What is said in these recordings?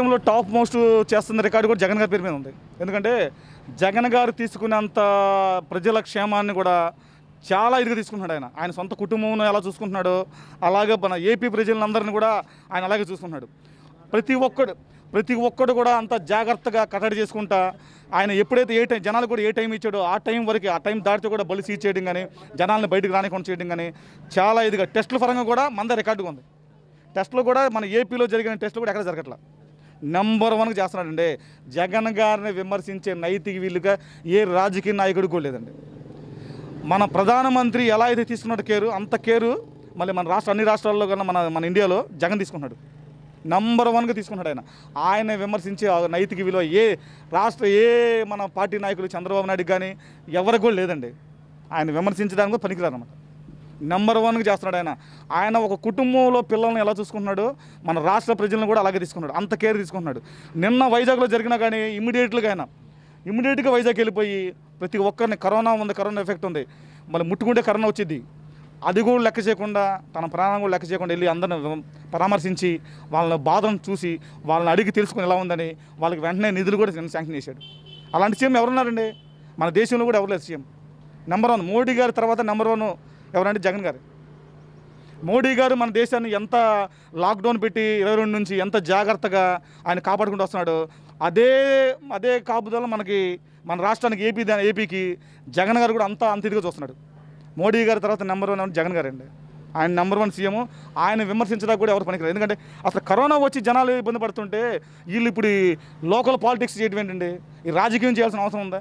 రాష్ట్రంలో top most చేస్తున్న record కూడా జగన్ గారి పేరు మీద ఉంది ఎందుకంటే జగన్ గారు తీసుకున్నంత ప్రజల క్షేమాన్ని కూడా చాలా ఇదిగా తీసుకుంటున్నాడు ఆయన ఆయన సొంత కుటుంబం ఎలా చూసుకుంటున్నాడో అలాగే మన ఏపీ ప్రజలందరినీ కూడా ఆయన అలాగే చూసుకుంటున్నాడు ప్రతి ఒక్కడు ప్రతి ఒక్కడు కూడా అంత జాగ్రత్తగా కట్టడి చేసుకుంటా ఆయన ఎప్పుడైతే ఏ టైం జనాలు కూడా ఏ టైం ఇచ్చాడో ఆ టైం వరకు ఆ టైం దాటితే కూడా బలి సీజ్ చేయడం కానీ జనాలను బయటకు రానికొని చేయడం కానీ చాలా ఇదిగా టెస్టుల పరంగా కూడా మంద రికార్డుగా ఉంది టెస్టులు కూడా మన ఏపీలో జరిగిన టెస్టులు కూడా ఎక్కడ జరగట్లేదు నెంబర్ వన్కి చేస్తున్నాడండి జగన్ గారిని విమర్శించే నైతిక వీలుగా ఏ రాజకీయ నాయకుడు కూడా లేదండి మన ప్రధానమంత్రి ఎలా అయితే తీసుకున్నాడు కేరు అంత కేరు మళ్ళీ మన రాష్ట్ర అన్ని రాష్ట్రాల్లో కన్నా మన మన ఇండియాలో జగన్ తీసుకున్నాడు నంబర్ వన్గా తీసుకున్నాడు ఆయన ఆయన విమర్శించే నైతిక విలువ ఏ రాష్ట్ర ఏ మన పార్టీ నాయకులు చంద్రబాబు నాయుడు కానీ ఎవరికి కూడా లేదండి ఆయన విమర్శించడానికి పనికిరాదన్నమాట అన్నమాట నెంబర్ వన్గా చేస్తున్నాడు ఆయన ఆయన ఒక కుటుంబంలో పిల్లల్ని ఎలా చూసుకుంటున్నాడు మన రాష్ట్ర ప్రజలను కూడా అలాగే తీసుకున్నాడు అంత కేర్ తీసుకుంటున్నాడు నిన్న వైజాగ్లో జరిగినా కానీ ఇమీడియట్గా ఆయన ఇమీడియట్గా వైజాగ్ వెళ్ళిపోయి ప్రతి ఒక్కరిని కరోనా ఉంది కరోనా ఎఫెక్ట్ ఉంది మళ్ళీ ముట్టుకుంటే కరోనా వచ్చింది అది కూడా లెక్క చేయకుండా తన ప్రాణం కూడా లెక్క చేయకుండా వెళ్ళి అందరిని పరామర్శించి వాళ్ళ బాధను చూసి వాళ్ళని అడిగి తెలుసుకుని ఎలా ఉందని వాళ్ళకి వెంటనే నిధులు కూడా శాంక్షన్ చేశాడు అలాంటి సీఎం ఎవరున్నారండి మన దేశంలో కూడా ఎవరు లేదు సీఎం నెంబర్ వన్ మోడీ గారి తర్వాత నెంబర్ వన్ ఎవరంటే జగన్ గారు మోడీ గారు మన దేశాన్ని ఎంత లాక్డౌన్ పెట్టి ఇరవై రెండు నుంచి ఎంత జాగ్రత్తగా ఆయన కాపాడుకుంటూ వస్తున్నాడు అదే అదే కాపుదల మనకి మన రాష్ట్రానికి ఏపీ ఏపీకి జగన్ గారు కూడా అంత అంత ఇదిగా చూస్తున్నాడు మోడీ గారి తర్వాత నెంబర్ వన్ జగన్ గారు అండి ఆయన నెంబర్ వన్ సీఎం ఆయన విమర్శించడానికి కూడా ఎవరు పనికిరారు ఎందుకంటే అసలు కరోనా వచ్చి జనాలు ఇబ్బంది పడుతుంటే వీళ్ళు ఇప్పుడు లోకల్ పాలిటిక్స్ చేయడం ఏంటండి ఈ రాజకీయం చేయాల్సిన అవసరం ఉందా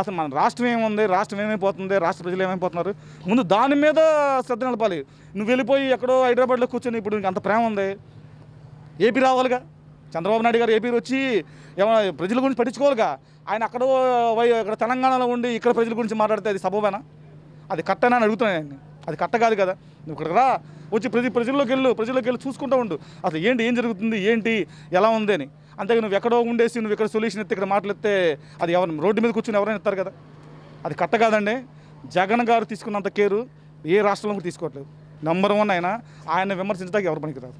అసలు మన రాష్ట్రం ఏముంది రాష్ట్రం ఏమైపోతుంది రాష్ట్ర ప్రజలు ఏమైపోతున్నారు ముందు దాని మీద శ్రద్ధ నిలపాలి నువ్వు వెళ్ళిపోయి ఎక్కడో హైదరాబాద్లో కూర్చొని ఇప్పుడు నీకు అంత ప్రేమ ఉంది ఏపీ రావాలిగా చంద్రబాబు నాయుడు గారు ఏపీ వచ్చి ఏమైనా ప్రజల గురించి పట్టించుకోవాలిగా ఆయన అక్కడ ఇక్కడ తెలంగాణలో ఉండి ఇక్కడ ప్రజల గురించి మాట్లాడితే అది సబబేనా అది కట్టనా అని అడుగుతున్నాను అది కట్ట కాదు కదా నువ్వు ఇక్కడ రా వచ్చి ప్రతి ప్రజల్లోకి వెళ్ళు ప్రజల్లోకి వెళ్ళి చూసుకుంటూ ఉండు అసలు ఏంటి ఏం జరుగుతుంది ఏంటి ఎలా ఉంది అని అంతేగా నువ్వు ఎక్కడో ఉండేసి నువ్వు ఇక్కడ సొల్యూషన్ ఎత్తే ఇక్కడ మాట్లాడితే అది ఎవరు రోడ్డు మీద కూర్చొని ఎవరైనా ఇస్తారు కదా అది కట్ట కాదండి జగన్ గారు తీసుకున్నంత కేరు ఏ రాష్ట్రంలో తీసుకోవట్లేదు నంబర్ వన్ ఆయన ఆయన విమర్శించడానికి ఎవరు పనికిరాదు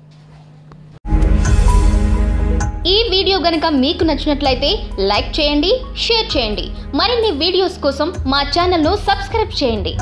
ఈ వీడియో గనుక మీకు నచ్చినట్లయితే లైక్ చేయండి షేర్ చేయండి మరిన్ని వీడియోస్ కోసం మా ఛానల్ను సబ్స్క్రైబ్ చేయండి